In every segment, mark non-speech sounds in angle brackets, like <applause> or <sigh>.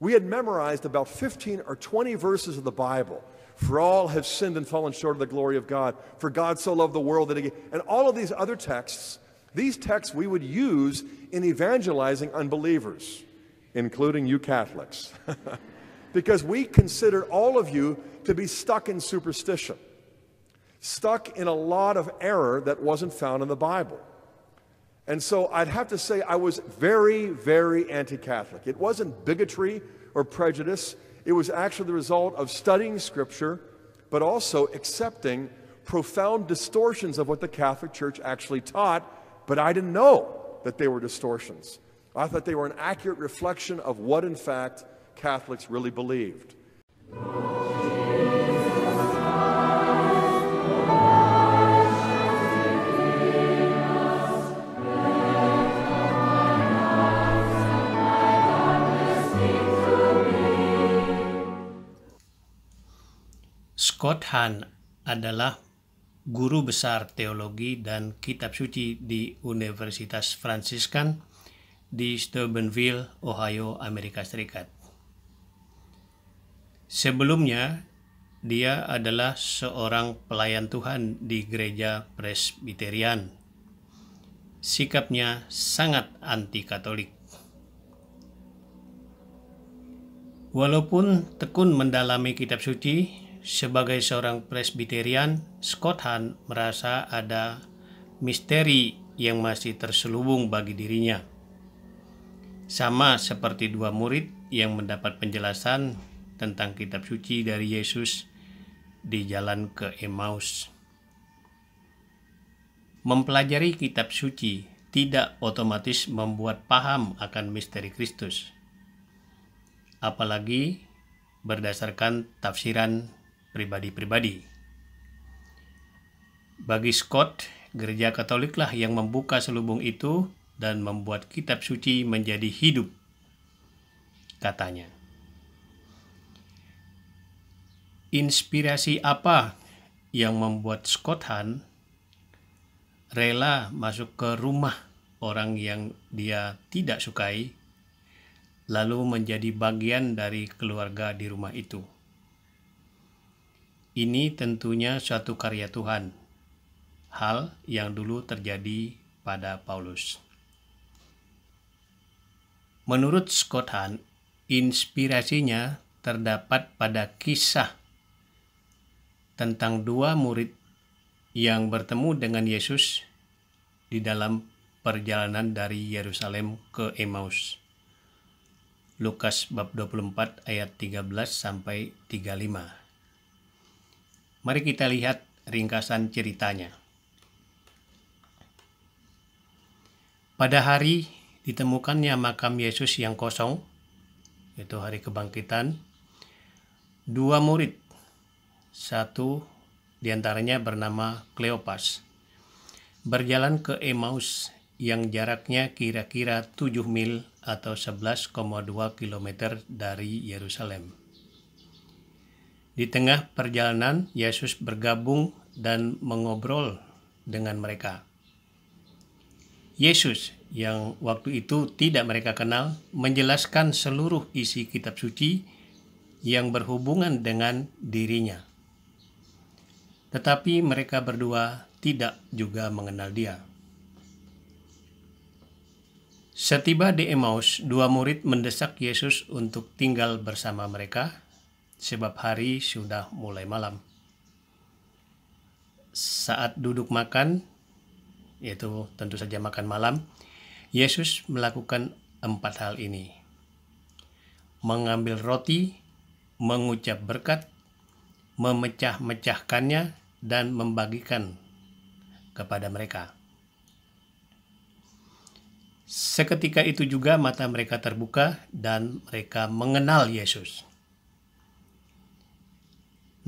We had memorized about 15 or 20 verses of the Bible. For all have sinned and fallen short of the glory of God. For God so loved the world that he and all of these other texts, these texts we would use in evangelizing unbelievers, including you Catholics. <laughs> because we considered all of you to be stuck in superstition, stuck in a lot of error that wasn't found in the Bible. And so I'd have to say I was very, very anti Catholic. It wasn't bigotry or prejudice, it was actually the result of studying Scripture, but also accepting profound distortions of what the Catholic Church actually taught, but I didn't know that they were distortions. I thought they were an accurate reflection of what, in fact, Catholics really believed. Scott Hahn adalah guru besar teologi dan kitab suci di Universitas Franciscan di Steubenville, Ohio, Amerika Serikat. Sebelumnya, dia adalah seorang pelayan Tuhan di gereja Presbiterian. Sikapnya sangat anti-Katolik. Walaupun tekun mendalami kitab suci, sebagai seorang Presbyterian, Scott Hahn merasa ada misteri yang masih terselubung bagi dirinya. Sama seperti dua murid yang mendapat penjelasan tentang kitab suci dari Yesus di jalan ke Emmaus. Mempelajari kitab suci tidak otomatis membuat paham akan misteri Kristus. Apalagi berdasarkan tafsiran pribadi-pribadi. Bagi Scott, gereja Katoliklah yang membuka selubung itu dan membuat kitab suci menjadi hidup, katanya. Inspirasi apa yang membuat Scott Hahn rela masuk ke rumah orang yang dia tidak sukai, lalu menjadi bagian dari keluarga di rumah itu? Ini tentunya suatu karya Tuhan, hal yang dulu terjadi pada Paulus. Menurut Scott Hahn, inspirasinya terdapat pada kisah tentang dua murid yang bertemu dengan Yesus di dalam perjalanan dari Yerusalem ke Emmaus. Lukas bab 24 ayat 13 sampai 35. Mari kita lihat ringkasan ceritanya. Pada hari ditemukannya makam Yesus yang kosong, yaitu hari kebangkitan, dua murid, satu diantaranya bernama Kleopas, berjalan ke Emmaus yang jaraknya kira-kira 7 mil atau 11,2 km dari Yerusalem. Di tengah perjalanan, Yesus bergabung dan mengobrol dengan mereka. Yesus yang waktu itu tidak mereka kenal menjelaskan seluruh isi kitab suci yang berhubungan dengan dirinya. Tetapi mereka berdua tidak juga mengenal dia. Setiba di Emmaus, dua murid mendesak Yesus untuk tinggal bersama mereka sebab hari sudah mulai malam. Saat duduk makan, yaitu tentu saja makan malam, Yesus melakukan empat hal ini. Mengambil roti, mengucap berkat, memecah-mecahkannya, dan membagikan kepada mereka. Seketika itu juga mata mereka terbuka dan mereka mengenal Yesus.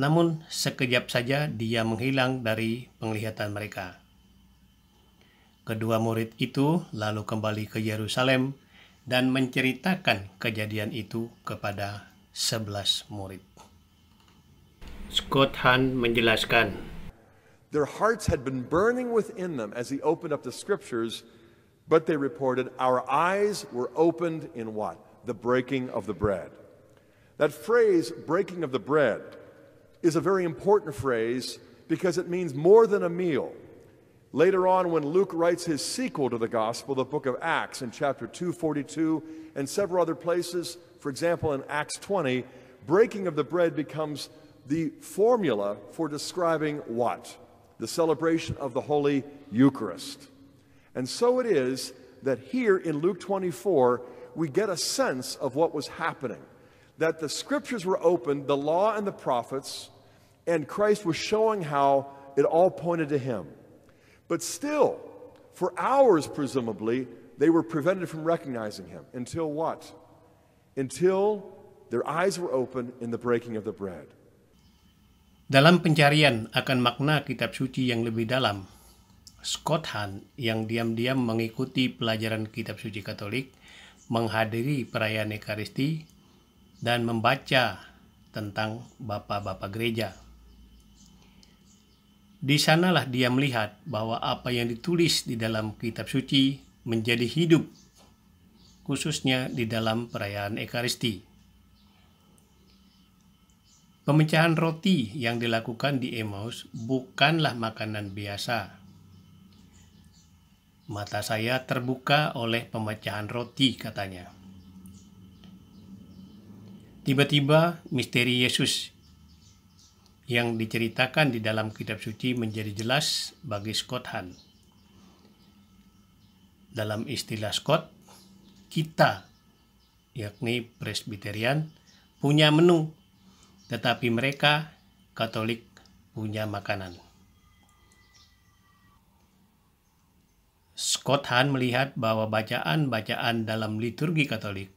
Namun sekejap saja dia menghilang dari penglihatan mereka. Kedua murid itu lalu kembali ke Yerusalem dan menceritakan kejadian itu kepada sebelas murid. Scott Hahn menjelaskan, Their hearts had been burning within them as he opened up the scriptures, but they reported, Our eyes were opened in what? The breaking of the bread. That phrase, breaking of the bread, is a very important phrase because it means more than a meal. Later on, when Luke writes his sequel to the gospel, the book of Acts, in chapter 242 and several other places, for example, in Acts 20, breaking of the bread becomes the formula for describing what? The celebration of the Holy Eucharist. And so it is that here in Luke 24, we get a sense of what was happening. that the scriptures were opened, the law and the prophets, and Christ was showing how it all pointed to him. But still, for hours, presumably, they were prevented from recognizing him. Until what? Until their eyes were open in the breaking of the bread. Dalam pencarian akan makna kitab suci yang lebih dalam, Scott Hahn yang diam-diam mengikuti pelajaran kitab suci Katolik menghadiri perayaan Ekaristi dan membaca tentang bapak-bapak gereja. Di sanalah dia melihat bahwa apa yang ditulis di dalam kitab suci menjadi hidup, khususnya di dalam perayaan Ekaristi. Pemecahan roti yang dilakukan di Emmaus bukanlah makanan biasa. Mata saya terbuka oleh pemecahan roti, katanya. Tiba-tiba misteri Yesus yang diceritakan di dalam kitab suci menjadi jelas bagi Scott Hahn. Dalam istilah Scott, kita, yakni Presbyterian, punya menu, tetapi mereka, Katolik, punya makanan. Scott Hahn melihat bahwa bacaan-bacaan dalam liturgi Katolik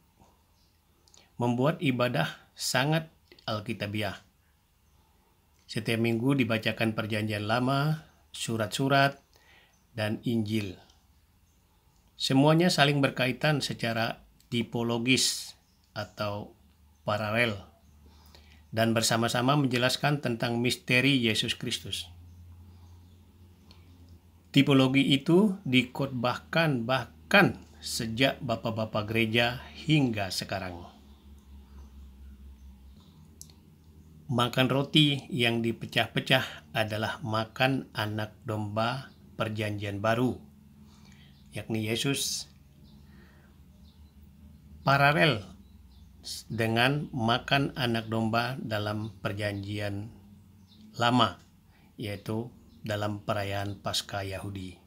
membuat ibadah sangat alkitabiah. Setiap minggu dibacakan perjanjian lama, surat-surat, dan Injil. Semuanya saling berkaitan secara tipologis atau paralel dan bersama-sama menjelaskan tentang misteri Yesus Kristus. Tipologi itu dikotbahkan bahkan sejak bapak-bapak gereja hingga sekarang. Makan roti yang dipecah-pecah adalah makan anak domba perjanjian baru, yakni Yesus. Paralel dengan makan anak domba dalam perjanjian lama, yaitu dalam perayaan Paskah Yahudi.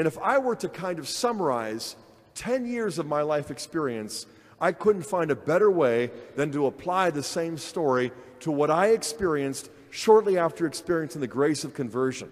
And if I were to kind of summarize 10 years of my life experience, I couldn't find a better way than to apply the same story to what I experienced shortly after experiencing the grace of conversion.